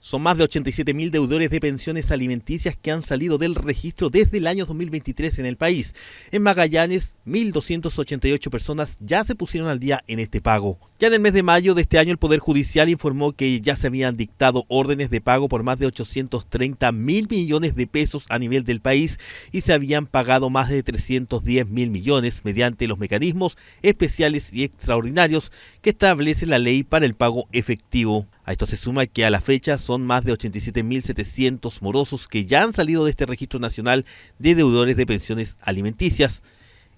Son más de 87.000 deudores de pensiones alimenticias que han salido del registro desde el año 2023 en el país. En Magallanes, 1.288 personas ya se pusieron al día en este pago. Ya en el mes de mayo de este año, el Poder Judicial informó que ya se habían dictado órdenes de pago por más de 830 mil millones de pesos a nivel del país y se habían pagado más de 310 mil millones mediante los mecanismos especiales y extraordinarios que establece la ley para el pago efectivo. A esto se suma que a la fecha son más de 87.700 morosos que ya han salido de este registro nacional de deudores de pensiones alimenticias.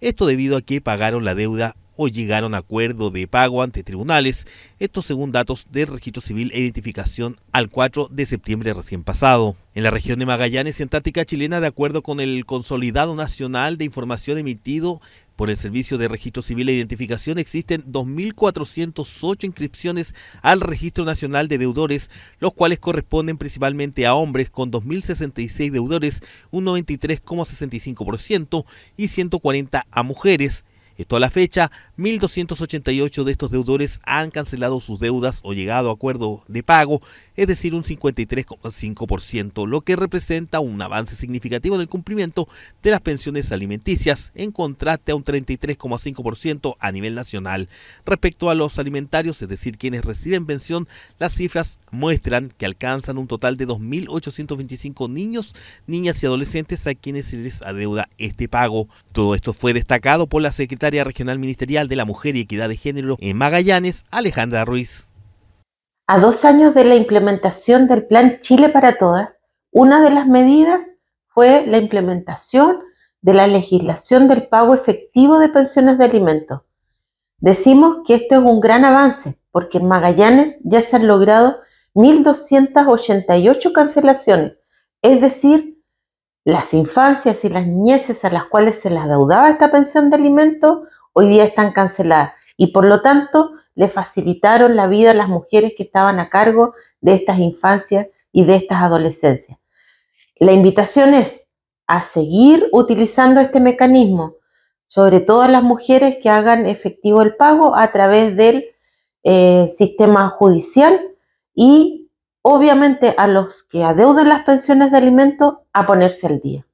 Esto debido a que pagaron la deuda o llegaron a acuerdo de pago ante tribunales, esto según datos del registro civil e identificación al 4 de septiembre recién pasado. En la región de Magallanes y Antártica chilena, de acuerdo con el Consolidado Nacional de Información emitido por el Servicio de Registro Civil e Identificación existen 2.408 inscripciones al Registro Nacional de Deudores, los cuales corresponden principalmente a hombres con 2.066 deudores, un 93,65% y 140 a mujeres, esto a la fecha, 1.288 de estos deudores han cancelado sus deudas o llegado a acuerdo de pago, es decir, un 53,5%, lo que representa un avance significativo en el cumplimiento de las pensiones alimenticias, en contraste a un 33,5% a nivel nacional. Respecto a los alimentarios, es decir, quienes reciben pensión, las cifras muestran que alcanzan un total de 2.825 niños, niñas y adolescentes a quienes se les adeuda este pago. Todo esto fue destacado por la secretaria regional ministerial de la Mujer y Equidad de Género en Magallanes, Alejandra Ruiz. A dos años de la implementación del Plan Chile para Todas, una de las medidas fue la implementación de la legislación del pago efectivo de pensiones de alimentos. Decimos que esto es un gran avance porque en Magallanes ya se han logrado 1.288 cancelaciones, es decir, las infancias y las niñeces a las cuales se las deudaba esta pensión de alimentos hoy día están canceladas y por lo tanto le facilitaron la vida a las mujeres que estaban a cargo de estas infancias y de estas adolescencias. La invitación es a seguir utilizando este mecanismo, sobre todo a las mujeres que hagan efectivo el pago a través del eh, sistema judicial y obviamente a los que adeuden las pensiones de alimentos a ponerse al día.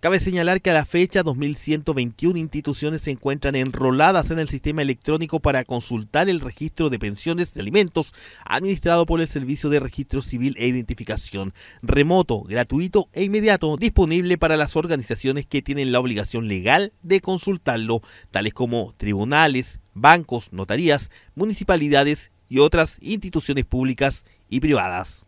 Cabe señalar que a la fecha 2.121 instituciones se encuentran enroladas en el sistema electrónico para consultar el registro de pensiones de alimentos administrado por el Servicio de Registro Civil e Identificación, remoto, gratuito e inmediato, disponible para las organizaciones que tienen la obligación legal de consultarlo, tales como tribunales, bancos, notarías, municipalidades y otras instituciones públicas y privadas.